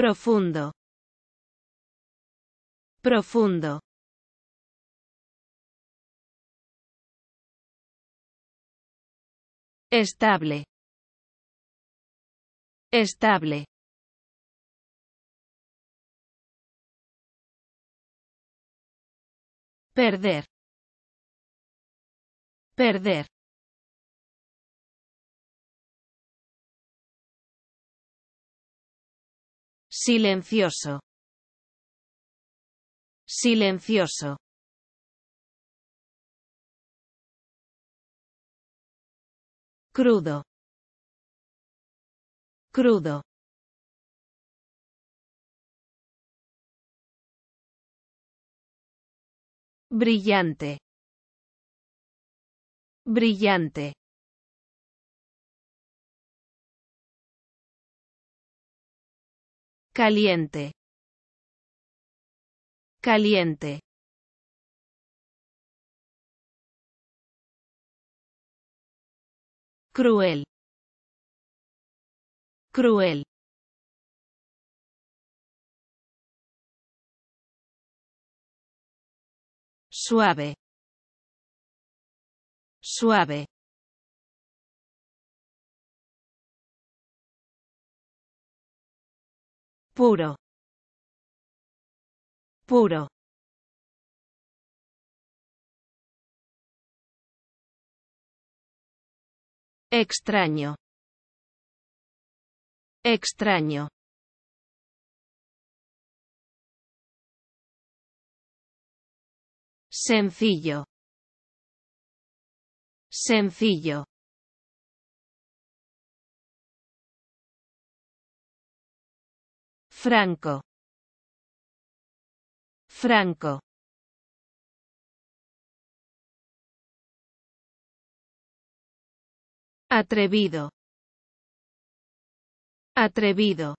Profundo. Profundo. Estable. Estable. Perder. Perder. Silencioso. Silencioso. Crudo. Crudo. Brillante. Brillante. caliente, caliente. cruel, cruel. Suave, suave. puro puro extraño extraño sencillo sencillo Franco. Franco. Atrevido. Atrevido.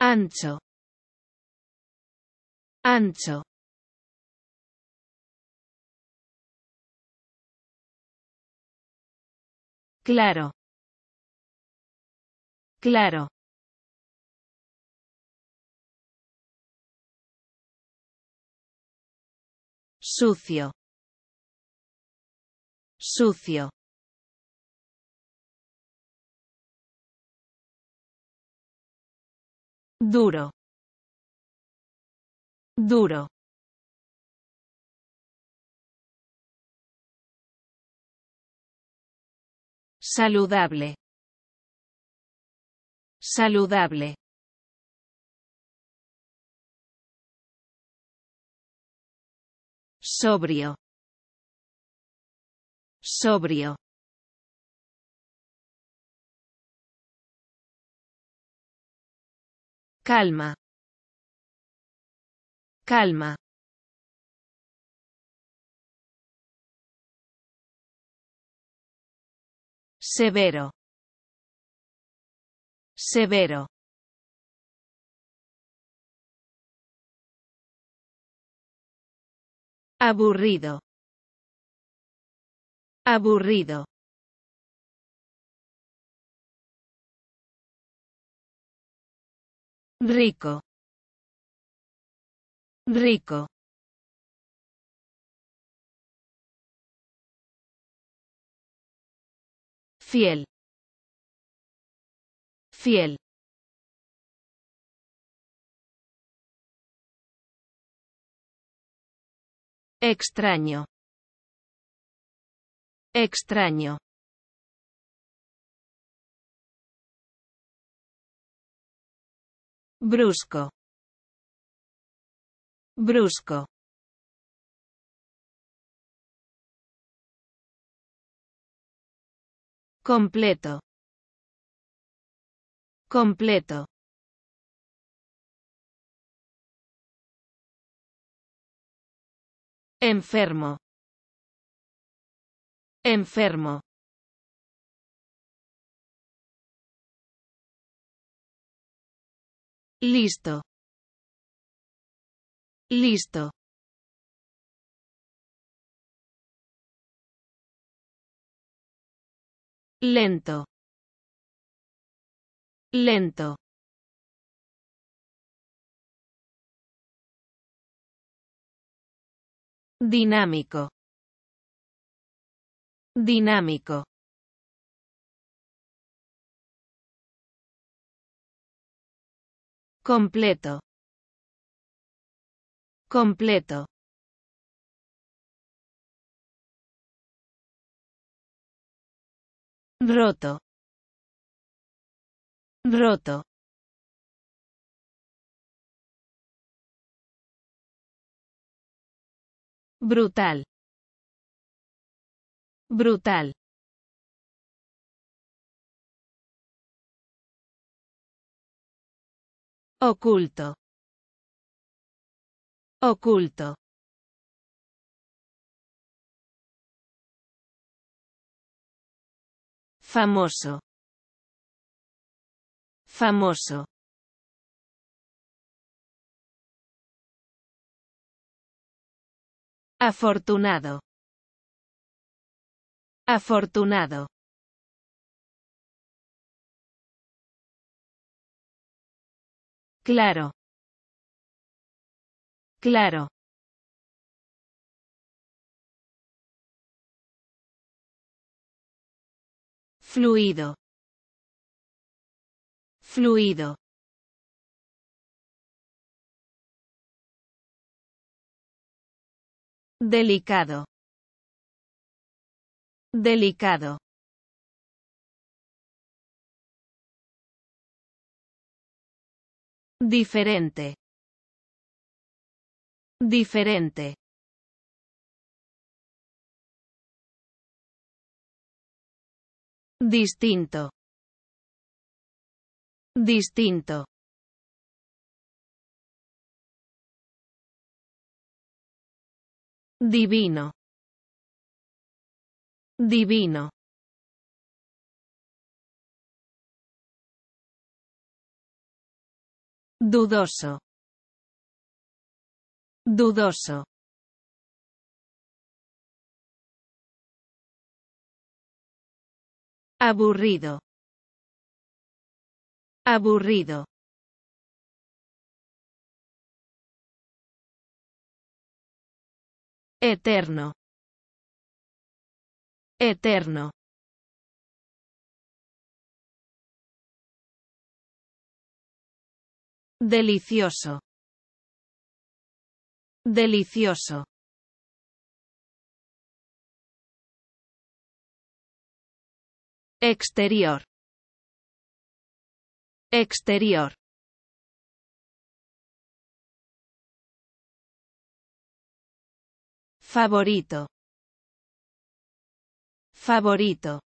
Ancho. Ancho. Claro. Claro. Sucio. Sucio. Duro. Duro. Saludable. Saludable. Sobrio. Sobrio. Calma. Calma. Severo. Severo. Aburrido. Aburrido. Rico. Rico. fiel, fiel. Extraño. Extraño. Brusco. Brusco. completo completo enfermo enfermo listo listo lento lento dinámico dinámico completo completo roto roto brutal brutal oculto oculto Famoso. Famoso. Afortunado. Afortunado. Claro. Claro. fluido fluido delicado delicado diferente diferente Distinto. Distinto. Divino. Divino. Dudoso. Dudoso. Aburrido. Aburrido. Eterno. Eterno. Delicioso. Delicioso. Exterior. Exterior. Favorito. Favorito.